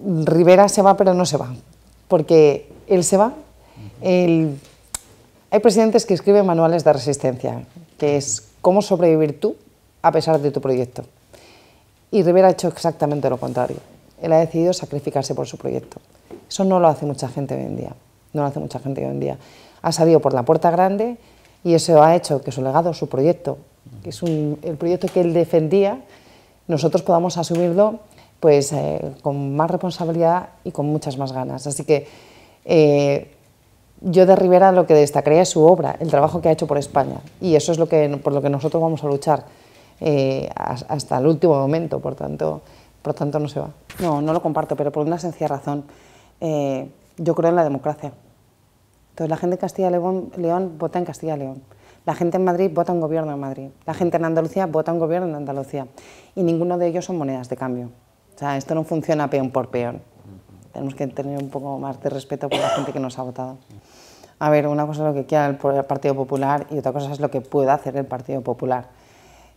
Rivera se va, pero no se va, porque él se va. Hay presidentes que escriben manuales de resistencia, que es cómo sobrevivir tú a pesar de tu proyecto. Y Rivera ha hecho exactamente lo contrario. Él ha decidido sacrificarse por su proyecto. Eso no lo hace mucha gente hoy en día. No lo hace mucha gente hoy en día. Ha salido por la puerta grande y eso ha hecho que su legado, su proyecto, que es el proyecto que él defendía, nosotros podamos asumirlo pues, eh, con más responsabilidad y con muchas más ganas. Así que eh, yo de Rivera lo que destacaría es su obra, el trabajo que ha hecho por España, y eso es lo que, por lo que nosotros vamos a luchar eh, hasta el último momento, por tanto, por tanto no se va. No, no lo comparto, pero por una sencilla razón. yo creo en la democracia. Entonces la gente de Castilla-León vota en Castilla-León. La gente en Madrid vota un gobierno en Madrid, la gente en Andalucía vota un gobierno en Andalucía y ninguno de ellos son monedas de cambio. O sea, esto no funciona peón por peón. Tenemos que tener un poco más de respeto por la gente que nos ha votado. A ver, una cosa es lo que quiera el Partido Popular y otra cosa es lo que puede hacer el Partido Popular.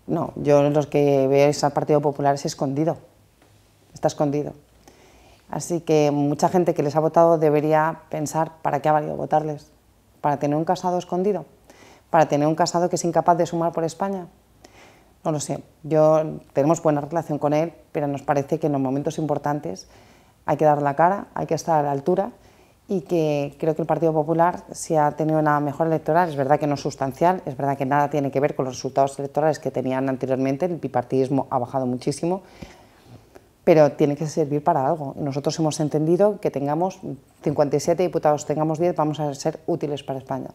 No, yo los que veo al Partido Popular es escondido, está escondido. Así que mucha gente que les ha votado debería pensar para qué ha valido votarles, para tener un casado escondido para tener un casado que es incapaz de sumar por España? No lo sé. Yo tenemos buena relación con él, pero nos parece que en los momentos importantes hay que dar la cara, hay que estar a la altura y que creo que el Partido Popular si ha tenido una mejor electoral, es verdad que no es sustancial, es verdad que nada tiene que ver con los resultados electorales que tenían anteriormente, el bipartidismo ha bajado muchísimo, pero tiene que servir para algo. nosotros hemos entendido que tengamos 57 diputados, tengamos 10, vamos a ser útiles para España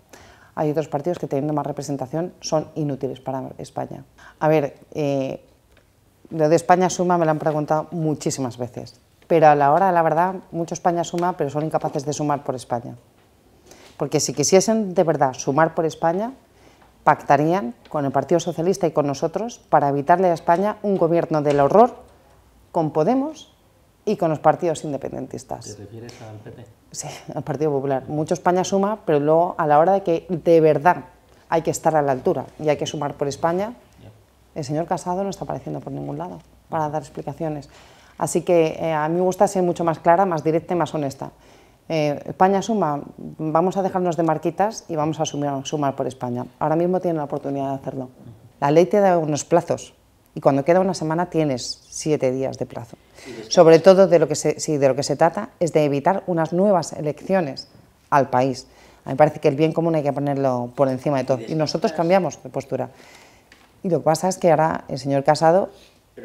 hay otros partidos que teniendo más representación son inútiles para España. A ver, eh, lo de España Suma me lo han preguntado muchísimas veces, pero a la hora, la verdad, mucho España Suma, pero son incapaces de sumar por España. Porque si quisiesen de verdad sumar por España, pactarían con el Partido Socialista y con nosotros para evitarle a España un gobierno del horror con Podemos y con los partidos independentistas. ¿Te refieres al PP? Sí, al Partido Popular. Mucho España suma, pero luego a la hora de que de verdad hay que estar a la altura y hay que sumar por España, el señor Casado no está apareciendo por ningún lado para dar explicaciones. Así que eh, a mí me gusta ser mucho más clara, más directa y más honesta. Eh, España suma, vamos a dejarnos de marquitas y vamos a sumar, sumar por España. Ahora mismo tienen la oportunidad de hacerlo. La ley te da unos plazos y cuando queda una semana tienes siete días de plazo. Sobre todo de lo que de lo que se trata es de evitar unas nuevas elecciones al país. A mí me parece que el bien común hay que ponerlo por encima de todo. Y nosotros cambiamos de postura. Y lo que pasa es que ahora el señor Casado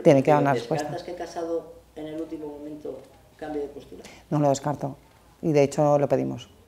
tiene que dar una respuesta. que Casado en el último momento cambie de postura? No lo descarto. Y de hecho lo pedimos.